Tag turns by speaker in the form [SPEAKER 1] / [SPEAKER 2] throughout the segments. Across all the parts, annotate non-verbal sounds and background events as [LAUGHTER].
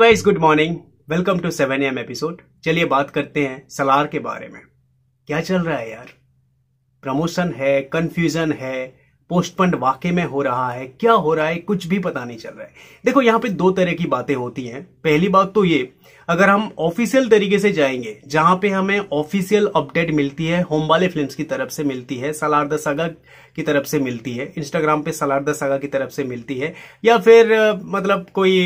[SPEAKER 1] wise good morning welcome to seven M episode चलिए बात करते हैं सलार के बारे में क्या चल रहा है यार प्रमोशन है कन्फ्यूजन है पोस्टपंड वाकई में हो रहा है क्या हो रहा है कुछ भी पता नहीं चल रहा है देखो यहाँ पे दो तरह की बातें होती हैं पहली बात तो ये अगर हम ऑफिशियल तरीके से जाएंगे जहां पे हमें ऑफिशियल अपडेट मिलती है होम वाले फिल्म की तरफ से मिलती है सलार द सागा की तरफ से मिलती है इंस्टाग्राम पे सलार द सागा की तरफ से मिलती है या फिर मतलब कोई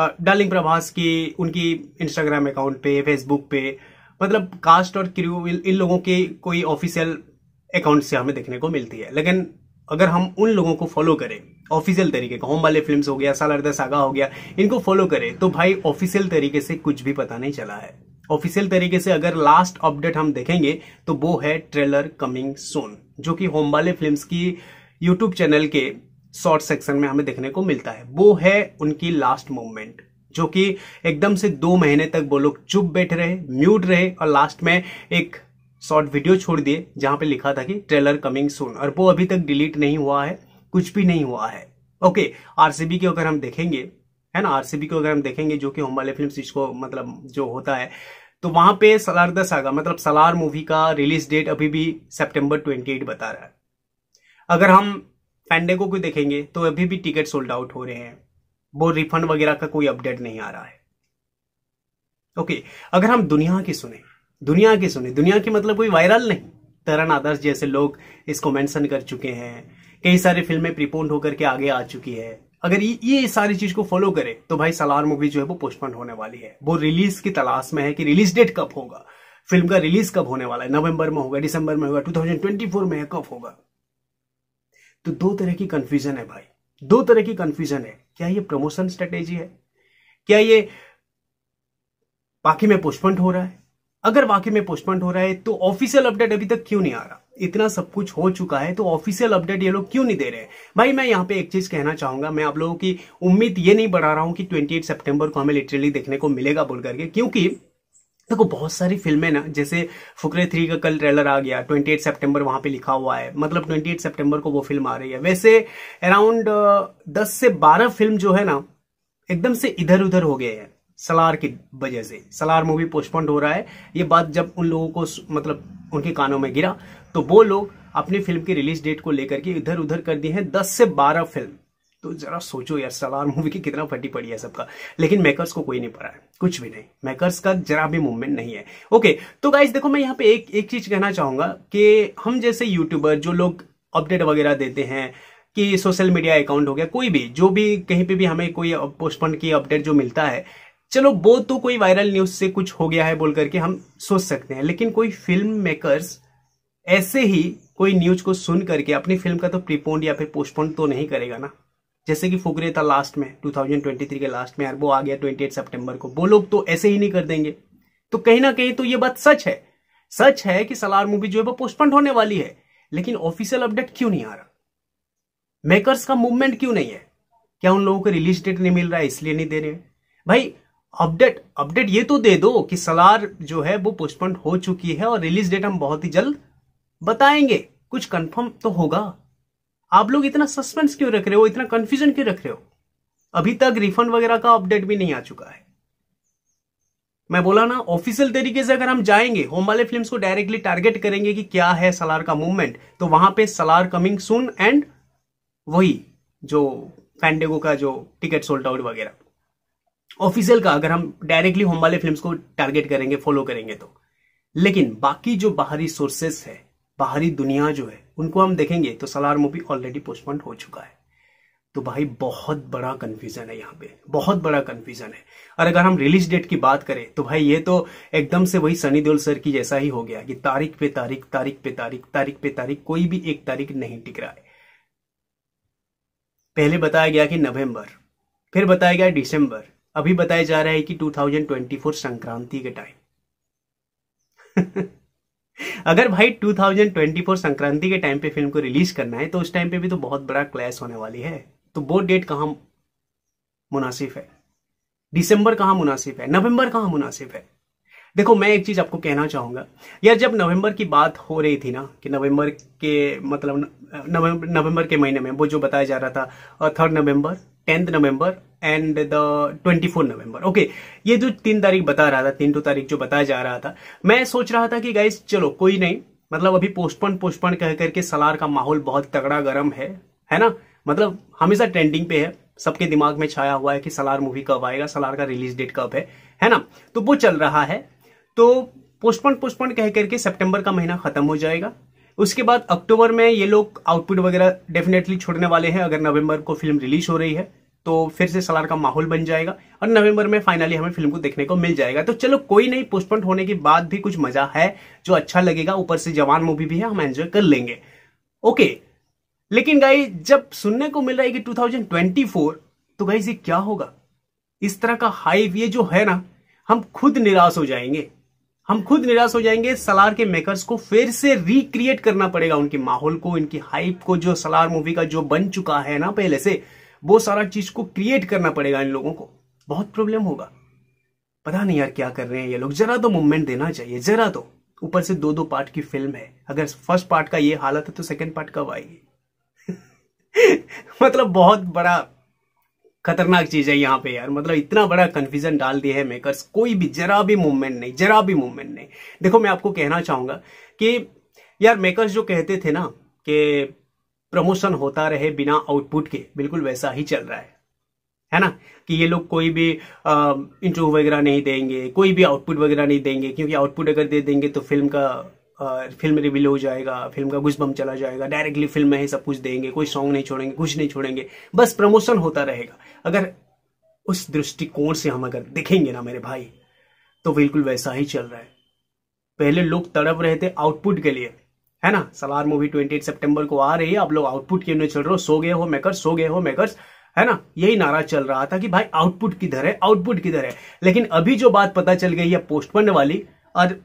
[SPEAKER 1] डार्लिंग प्रभास की उनकी इंस्टाग्राम अकाउंट पे फेसबुक पे मतलब कास्ट और क्रू इन लोगों के कोई ऑफिशियल अकाउंट से हमें देखने को मिलती है लेकिन अगर हम उन लोगों को फॉलो करें ऑफिशियल तरीके का होम वाले फिल्म हो गया सालारदा सागा हो गया इनको फॉलो करें तो भाई ऑफिशियल तरीके से कुछ भी पता नहीं चला है ऑफिशियल तरीके से अगर लास्ट अपडेट हम देखेंगे तो वो है ट्रेलर कमिंग सोन जो कि होम वाले फिल्म की यूट्यूब चैनल के शॉर्ट सेक्शन में हमें देखने को मिलता है वो है उनकी लास्ट मोमेंट जो कि एकदम से दो महीने तक वो लोग चुप बैठ रहे म्यूट रहे और लास्ट में एक शॉर्ट वीडियो छोड़ दिए जहां पे लिखा था कि ट्रेलर कमिंग सून और वो अभी तक डिलीट नहीं हुआ है कुछ भी नहीं हुआ है ओके आरसीबी को अगर हम देखेंगे है ना आरसीबी को अगर हम देखेंगे जो कि होम वाले फिल्म इसको मतलब जो होता है तो वहां पे सलार द सागा मतलब सलार मूवी का रिलीज डेट अभी भी सितंबर 28 बता रहा है अगर हम फैंडेगो को देखेंगे तो अभी भी टिकट सोल्ड आउट हो रहे हैं वो रिफंड वगैरह का कोई अपडेट नहीं आ रहा है ओके अगर हम दुनिया की सुने दुनिया की सुनी दुनिया की मतलब कोई वायरल नहीं तरन आदर्श जैसे लोग इसको मेंशन कर चुके हैं कई सारी फिल्में प्रीपोन्ड होकर के आगे आ चुकी है अगर ये सारी चीज को फॉलो करे तो भाई सलार मूवी जो है वो पोस्टपोन होने वाली है वो रिलीज की तलाश में है कि रिलीज डेट कब होगा फिल्म का रिलीज कब होने वाला है नवंबर में होगा दिसंबर में होगा 2024 में कब होगा तो दो तरह की कंफ्यूजन है भाई दो तरह की कंफ्यूजन है क्या ये प्रमोशन स्ट्रेटेजी है क्या ये बाकी में पोस्टपोन हो रहा है अगर वाकई में पोस्टपोन हो रहा है तो ऑफिशियल अपडेट अभी तक क्यों नहीं आ रहा इतना सब कुछ हो चुका है तो ऑफिशियल अपडेट ये लोग क्यों नहीं दे रहे हैं भाई मैं यहाँ पे एक चीज कहना चाहूंगा मैं आप लोगों की उम्मीद ये नहीं बढ़ा रहा हूँ कि 28 सितंबर को हमें लिटरली देखने को मिलेगा बोल करके क्योंकि देखो बहुत सारी फिल्में ना जैसे फुकरे थ्री का कल ट्रेलर आ गया 28 सितंबर वहां पे लिखा हुआ है मतलब 28 सितंबर को वो फिल्म आ रही है वैसे अराउंड 10 से 12 फिल्म जो है ना एकदम से इधर उधर हो गए हैं सलार की वजह से सलार मूवी पोस्टपोन्ड हो रहा है ये बात जब उन लोगों को मतलब उनके कानों में गिरा तो वो लोग अपनी फिल्म की रिलीज डेट को लेकर के इधर उधर कर दिए हैं दस से बारह फिल्म तो जरा सोचो यार सलार मूवी की कितना फटी पड़ी है सबका लेकिन मेकर्स को कोई नहीं पड़ा है कुछ भी नहीं मेकर्स का जरा भी मूवमेंट नहीं है ओके तो गाइज देखो मैं यहाँ पे एक एक चीज कहना चाहूंगा कि हम जैसे यूट्यूबर जो लोग अपडेट वगैरह देते हैं कि सोशल मीडिया अकाउंट हो गया कोई भी जो भी कहीं पे भी हमें कोई पोस्टपोन की अपडेट जो मिलता है चलो वो तो कोई वायरल न्यूज से कुछ हो गया है बोल करके हम सोच सकते हैं लेकिन कोई फिल्म मेकर्स ऐसे ही कोई न्यूज को सुन करके अपनी फिल्म का तो प्रीपोन्ड या फिर पोस्टपोन तो नहीं करेगा ना जैसे कि फुकरे था लास्ट में 2023 के लास्ट में यार वो आ गया 28 सितंबर को वो लोग तो ऐसे ही नहीं कर देंगे तो कहीं ना कहीं तो ये बात सच है सच है कि सलार मूवी जो है वो पोस्टपोन होने वाली है लेकिन ऑफिशियल अपडेट क्यों नहीं आ रहा मेकर्स का मूवमेंट क्यों नहीं है क्या उन लोगों को रिलीज डेट नहीं मिल रहा है इसलिए नहीं दे रहे भाई अपडेट अपडेट ये तो दे दो कि सलार जो है वो पोस्टपोन हो चुकी है और रिलीज डेट हम बहुत ही जल्द बताएंगे कुछ कंफर्म तो होगा आप लोग इतना सस्पेंस क्यों रख रहे हो इतना कंफ्यूजन क्यों रख रहे हो अभी तक रिफंड वगैरह का अपडेट भी नहीं आ चुका है मैं बोला ना ऑफिशियल तरीके से अगर हम जाएंगे होम वाले फिल्म को डायरेक्टली टारगेट करेंगे कि क्या है सलार का मूवमेंट तो वहां पे सलार कमिंग सुन एंड वही जो फैंडेगो का जो टिकट सोल्ड आउट वगैरह ऑफिशियल का अगर हम डायरेक्टली होम वाले फिल्म को टारगेट करेंगे फॉलो करेंगे तो लेकिन बाकी जो बाहरी सोर्सेस है बाहरी दुनिया जो है उनको हम देखेंगे तो सलार मूवी ऑलरेडी पोस्टपोन हो चुका है तो भाई बहुत बड़ा कन्फ्यूजन है यहाँ पे बहुत बड़ा कन्फ्यूजन है और अगर हम रिलीज डेट की बात करें तो भाई ये तो एकदम से वही सनी देओल सर की जैसा ही हो गया कि तारीख पे तारीख तारीख पे तारीख तारीख पे तारीख कोई भी एक तारीख नहीं टिक रहा है पहले बताया गया कि नवंबर फिर बताया गया दिसंबर अभी बताया जा रहा है कि 2024 संक्रांति के टाइम [LAUGHS] अगर भाई 2024 संक्रांति के टाइम पे फिल्म को रिलीज करना है तो उस टाइम पे भी तो बहुत बड़ा क्लैश होने वाली है तो वो डेट कहां मुनासिब है दिसंबर कहां मुनासिब है नवंबर कहां मुनासिब है देखो मैं एक चीज आपको कहना चाहूंगा यार जब नवंबर की बात हो रही थी ना कि नवंबर के मतलब नवंबर के महीने में वो जो बताया जा रहा था third November tenth November and the twenty four November okay ये जो तीन तारीख बता रहा था तीन टू तारीख जो बताया जा रहा था मैं सोच रहा था कि गाइस चलो कोई नहीं मतलब अभी पोस्टपोन पोस्टपोन कह करके सलार का माहौल बहुत तगड़ा गर्म है है ना मतलब हमेशा ट्रेंडिंग पे है सबके दिमाग में छाया हुआ है कि सलार मूवी कब आएगा सलार का रिलीज डेट कब है है ना तो वो चल रहा है तो पोस्टपोन पोस्टपोन कह करके सितंबर का महीना खत्म हो जाएगा उसके बाद अक्टूबर में ये लोग आउटपुट वगैरह डेफिनेटली छोड़ने वाले हैं अगर नवंबर को फिल्म रिलीज हो रही है तो फिर से सलार का माहौल बन जाएगा और नवंबर में फाइनली हमें फिल्म को देखने को मिल जाएगा तो चलो कोई नहीं पोस्टपोन होने के बाद भी कुछ मजा है जो अच्छा लगेगा ऊपर से जवान मूवी भी है हम एंजॉय कर लेंगे ओके लेकिन गाई जब सुनने को मिल रहा है कि 2024 तो गाई ये क्या होगा इस तरह का हाइव ये जो है ना हम खुद निराश हो जाएंगे हम खुद निराश हो जाएंगे सलार के मेकर्स को फिर से रिक्रिएट करना पड़ेगा उनके माहौल को इनकी हाइप को जो सलार मूवी का जो बन चुका है ना पहले से वो सारा चीज को क्रिएट करना पड़ेगा इन लोगों को बहुत प्रॉब्लम होगा पता नहीं यार क्या कर रहे हैं ये लोग जरा तो मूवमेंट देना चाहिए जरा तो ऊपर से दो दो पार्ट की फिल्म है अगर फर्स्ट पार्ट का ये हालत है तो सेकेंड पार्ट कब आएगी [LAUGHS] मतलब बहुत बड़ा खतरनाक चीज है यहाँ पे यार मतलब इतना बड़ा कन्फ्यूजन डाल दिया है मेकर्स कोई भी जरा भी मूवमेंट नहीं जरा भी मूवमेंट नहीं देखो मैं आपको कहना चाहूंगा कि यार मेकर्स जो कहते थे ना कि प्रमोशन होता रहे बिना आउटपुट के बिल्कुल वैसा ही चल रहा है है ना कि ये लोग कोई भी इंटरव्यू वगैरह नहीं देंगे कोई भी आउटपुट वगैरह नहीं देंगे क्योंकि आउटपुट अगर दे देंगे तो फिल्म का फिल्म रिवील हो जाएगा फिल्म का घुसबम चला जाएगा डायरेक्टली फिल्म में ही सब कुछ देंगे कोई सॉन्ग नहीं छोड़ेंगे कुछ नहीं छोड़ेंगे बस प्रमोशन होता रहेगा अगर उस दृष्टिकोण से हम अगर देखेंगे ना मेरे भाई तो बिल्कुल वैसा ही चल रहा है पहले लोग तड़प रहे थे आउटपुट के लिए है ना Salaar movie twenty eight September को आ रही है आप लोग आउटपुट क्यों नहीं चल रहे हो सो गए हो मेकर्स सो गए हो मेकर्स है ना यही नारा चल रहा था कि भाई आउटपुट किधर है आउटपुट किधर है लेकिन अभी जो बात पता चल गई है पोस्टपोन वाली और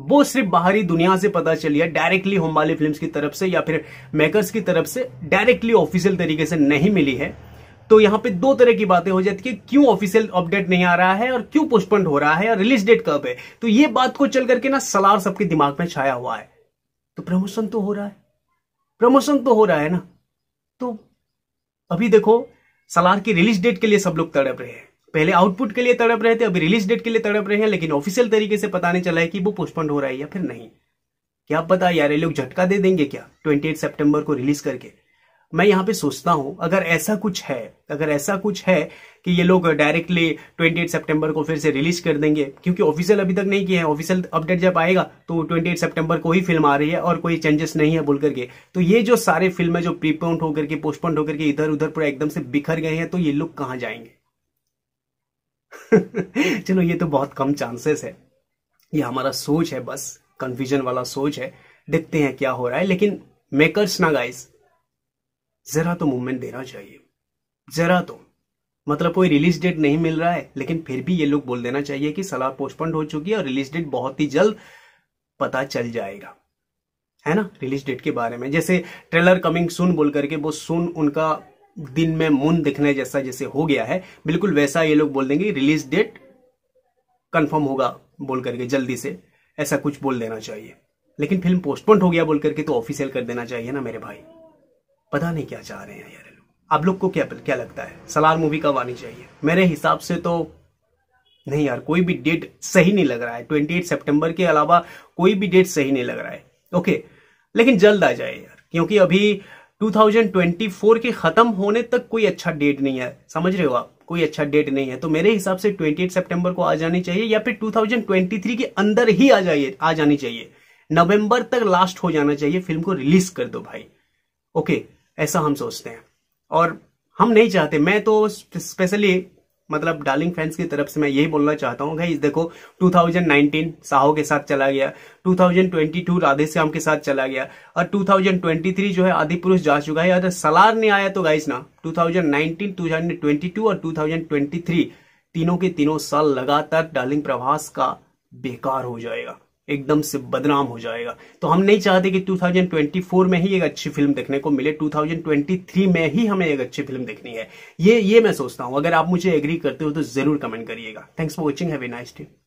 [SPEAKER 1] वो सिर्फ बाहरी दुनिया से पता चली है डायरेक्टली होमवाली फिल्म्स की तरफ से या फिर मेकर्स की तरफ से डायरेक्टली ऑफिशियल तरीके से नहीं मिली है तो यहाँ पे दो तरह की बातें हो जाती है क्यों ऑफिशियल अपडेट नहीं आ रहा है और क्यों पोस्टपोन हो रहा है और रिलीज डेट कब है तो ये बात को चल करके ना सलार सबके दिमाग में छाया हुआ है तो प्रमोशन तो हो रहा है प्रमोशन तो हो रहा है ना तो अभी देखो सलार की रिलीज डेट के लिए सब लोग तड़प रहे हैं पहले आउटपुट के लिए तड़प रहे थे अभी रिलीज डेट के लिए तड़प रहे हैं लेकिन ऑफिशियल तरीके से पता नहीं चला है कि वो पोस्टपोन हो रहा है या फिर नहीं क्या पता यार ये लोग झटका दे देंगे क्या ट्वेंटी एट सेप्टेम्बर को रिलीज करके मैं यहाँ पे सोचता हूँ अगर ऐसा कुछ है अगर ऐसा कुछ है कि ये लोग डायरेक्टली 28 सितंबर को फिर से रिलीज कर देंगे क्योंकि ऑफिशियल अभी तक नहीं किया है ऑफिशियल अपडेट जब आएगा तो 28 सितंबर को ही फिल्म आ रही है और कोई चेंजेस नहीं है बोल करके तो ये जो सारे फिल्म है जो प्रीपोन्ड होकर के पोस्टपोन्ड होकर के इधर उधर पूरा एकदम से बिखर गए हैं तो ये लोग कहाँ जाएंगे [LAUGHS] चलो ये तो बहुत कम चांसेस है ये हमारा सोच है बस कंफ्यूजन वाला सोच है देखते हैं क्या हो रहा है लेकिन मेकर्स ना गाइस जरा तो मूवमेंट देना चाहिए जरा तो मतलब कोई रिलीज डेट नहीं मिल रहा है लेकिन फिर भी ये लोग बोल देना चाहिए कि सलाह पोस्टपोन हो चुकी है और रिलीज डेट बहुत ही जल्द पता चल जाएगा है ना रिलीज डेट के बारे में जैसे ट्रेलर कमिंग सुन बोल करके वो सुन उनका दिन में मून दिखने जैसा जैसे हो गया है बिल्कुल वैसा ये लोग बोल देंगे रिलीज डेट कंफर्म होगा बोल करके जल्दी से ऐसा कुछ बोल देना चाहिए लेकिन फिल्म पोस्टपोन हो गया बोल करके तो ऑफिशियल कर देना चाहिए ना मेरे भाई पता नहीं क्या चाह रहे हैं यार आप लोग को क्या क्या लगता है सलार मूवी कब आनी चाहिए मेरे हिसाब से तो नहीं यार कोई भी डेट सही नहीं लग रहा है ट्वेंटी एट सेप्टेम्बर के अलावा कोई भी डेट सही नहीं लग रहा है ओके लेकिन जल्द आ जाए यार क्योंकि अभी 2024 के खत्म होने तक कोई अच्छा डेट नहीं है समझ रहे हो आप कोई अच्छा डेट नहीं है तो मेरे हिसाब से 28 सितंबर को आ जानी चाहिए या फिर 2023 के अंदर ही आ जाइए आ जानी चाहिए नवंबर तक लास्ट हो जाना चाहिए फिल्म को रिलीज कर दो भाई ओके ऐसा हम सोचते हैं और हम नहीं चाहते मैं तो स्पेशली मतलब डार्लिंग फैंस की तरफ से मैं यही बोलना चाहता हूँ भाई देखो 2019 साहो के साथ चला गया 2022 राधे श्याम के साथ चला गया और 2023 जो है आदि पुरुष जा चुका है अगर सलार नहीं आया तो गाइस ना 2019 2022 और 2023 तीनों के तीनों साल लगातार डार्लिंग प्रभास का बेकार हो जाएगा एकदम से बदनाम हो जाएगा तो हम नहीं चाहते कि 2024 में ही एक अच्छी फिल्म देखने को मिले 2023 में ही हमें एक अच्छी फिल्म देखनी है ये ये मैं सोचता हूं अगर आप मुझे एग्री करते हो तो जरूर कमेंट करिएगा थैंक्स फॉर वॉचिंग हैव